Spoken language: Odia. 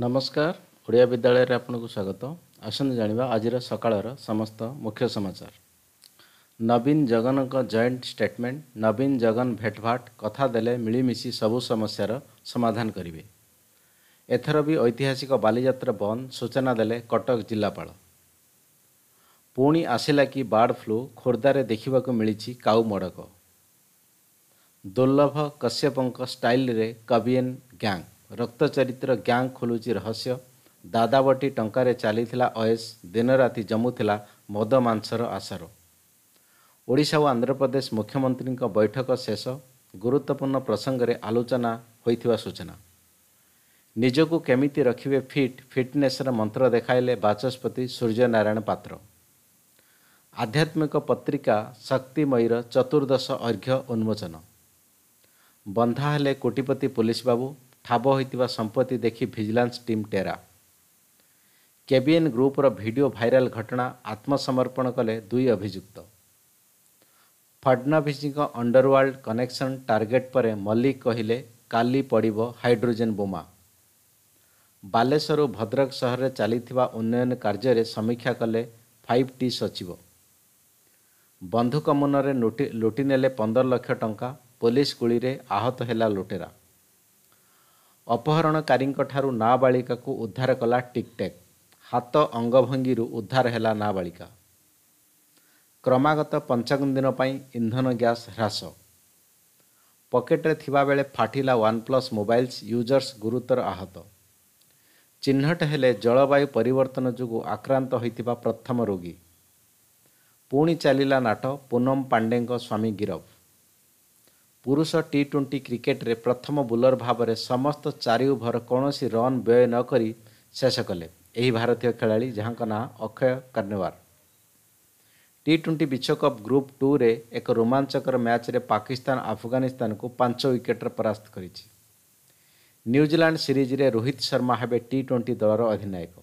ନମସ୍କାର ଓଡ଼ିଆ ବିଦ୍ୟାଳୟରେ ଆପଣଙ୍କୁ ସ୍ୱାଗତ ଆସନ୍ତୁ ଜାଣିବା ଆଜିର ସକାଳର ସମସ୍ତ ମୁଖ୍ୟ ସମାଚାର ନବୀନ ଜଗନଙ୍କ ଜଏଣ୍ଟ ଷ୍ଟେଟମେଣ୍ଟ ନବୀନ ଜଗନ ଭେଟଭାଟ କଥା ଦେଲେ ମିଳିମିଶି ସବୁ ସମସ୍ୟାର ସମାଧାନ କରିବେ ଏଥର ବି ଐତିହାସିକ ବାଲିଯାତ୍ରା ବନ୍ଦ ସୂଚନା ଦେଲେ କଟକ ଜିଲ୍ଲାପାଳ ପୁଣି ଆସିଲା କି ବାର୍ଡ ଫ୍ଲୁ ଖୋର୍ଦ୍ଧାରେ ଦେଖିବାକୁ ମିଳିଛି କାଉ ମଡ଼କ ଦୁର୍ଲଭ କଶ୍ୟପଙ୍କ ଷ୍ଟାଇଲରେ କବିଏନ୍ ଗ୍ୟାଙ୍ଗ ରକ୍ତ ଚରିତ୍ର ଗ୍ୟାଙ୍ଗ ଖୋଲୁଛି ରହସ୍ୟ ଦାଦାବଟି ଟଙ୍କାରେ ଚାଲିଥିଲା ଅଏସ୍ ଦିନରାତି ଜମୁଥିଲା ମଦ ମାଂସର ଆଶାର ଓଡ଼ିଶା ଓ ଆନ୍ଧ୍ରପ୍ରଦେଶ ମୁଖ୍ୟମନ୍ତ୍ରୀଙ୍କ ବୈଠକ ଶେଷ ଗୁରୁତ୍ୱପୂର୍ଣ୍ଣ ପ୍ରସଙ୍ଗରେ ଆଲୋଚନା ହୋଇଥିବା ସୂଚନା ନିଜକୁ କେମିତି ରଖିବେ ଫିଟ୍ ଫିଟନେସ୍ର ମନ୍ତ୍ର ଦେଖାଇଲେ ବାଚସ୍ପତି ସୂର୍ଯ୍ୟନାରାୟଣ ପାତ୍ର ଆଧ୍ୟାତ୍ମିକ ପତ୍ରିକା ଶକ୍ତିମୟୀର ଚତୁର୍ଦ୍ଦଶ ଅର୍ଘ୍ୟ ଉନ୍ମୋଚନ ବନ୍ଧା ହେଲେ କୋଟିପତି ପୁଲିସ ବାବୁ ଠାବ ହୋଇଥିବା ସମ୍ପତ୍ତି ଦେଖି ଭିଜିଲାନ୍ସ ଟିମ୍ ଟେରା କେବିଏନ୍ ଗ୍ରୁପ୍ର ଭିଡ଼ିଓ ଭାଇରାଲ୍ ଘଟଣା ଆତ୍ମସମର୍ପଣ କଲେ ଦୁଇ ଅଭିଯୁକ୍ତ ଫଡ଼ନଭିଜିଙ୍କ ଅଣ୍ଡରୱାର୍ଲଡ କନେକ୍ସନ୍ ଟାର୍ଗେଟ୍ ପରେ ମଲ୍ଲିକ କହିଲେ କାଲି ପଡ଼ିବ ହାଇଡ୍ରୋଜେନ୍ ବୋମା ବାଲେଶ୍ୱର ଓ ଭଦ୍ରକ ସହରରେ ଚାଲିଥିବା ଉନ୍ନୟନ କାର୍ଯ୍ୟରେ ସମୀକ୍ଷା କଲେ ଫାଇଭ୍ ଟି ସଚିବ ବନ୍ଧୁକ ମୁନରେ ଲୁଟି ନେଲେ ପନ୍ଦର ଲକ୍ଷ ଟଙ୍କା ପୋଲିସ ଗୁଳିରେ ଆହତ ହେଲା ଲୁଟେରା ଅପହରଣକାରୀଙ୍କଠାରୁ ନାବାଳିକାକୁ ଉଦ୍ଧାର କଲା ଟିକ୍ଟେକ୍ ହାତ ଅଙ୍ଗଭଙ୍ଗୀରୁ ଉଦ୍ଧାର ହେଲା ନାବାଳିକା କ୍ରମାଗତ ପଞ୍ଚାବନ ଦିନ ପାଇଁ ଇନ୍ଧନ ଗ୍ୟାସ୍ ହ୍ରାସ ପକେଟରେ ଥିବାବେଳେ ଫାଟିଲା ୱାନ୍ ପ୍ଲସ୍ ମୋବାଇଲ୍ସ ୟୁଜର୍ସ ଗୁରୁତର ଆହତ ଚିହ୍ନଟ ହେଲେ ଜଳବାୟୁ ପରିବର୍ତ୍ତନ ଯୋଗୁଁ ଆକ୍ରାନ୍ତ ହୋଇଥିବା ପ୍ରଥମ ରୋଗୀ ପୁଣି ଚାଲିଲା ନାଟ ପୁନମ ପାଣ୍ଡେଙ୍କ ସ୍ୱାମୀ ଗିରଫ ପୁରୁଷ ଟି ଟ୍ୱେଣ୍ଟି କ୍ରିକେଟରେ ପ୍ରଥମ ବୋଲର ଭାବରେ ସମସ୍ତ ଚାରି ଓଭର କୌଣସି ରନ୍ ବ୍ୟୟ ନ କରି ଶେଷ କଲେ ଏହି ଭାରତୀୟ ଖେଳାଳି ଯାହାଙ୍କ ନାଁ ଅକ୍ଷୟ କର୍ଣ୍ଣେୱାର ଟି ଟ୍ୱେଣ୍ଟି ବିଶ୍ୱକପ୍ ଗ୍ରୁପ୍ ଟୁରେ ଏକ ରୋମାଞ୍ଚକର ମ୍ୟାଚ୍ରେ ପାକିସ୍ତାନ ଆଫଗାନିସ୍ତାନକୁ ପାଞ୍ଚ ୱିକେଟ୍ରେ ପରାସ୍ତ କରିଛି ନ୍ୟୁଜିଲାଣ୍ଡ ସିରିଜ୍ରେ ରୋହିତ ଶର୍ମା ହେବେ ଟି ଟ୍ୱେଣ୍ଟି ଦଳର ଅଧିନାୟକ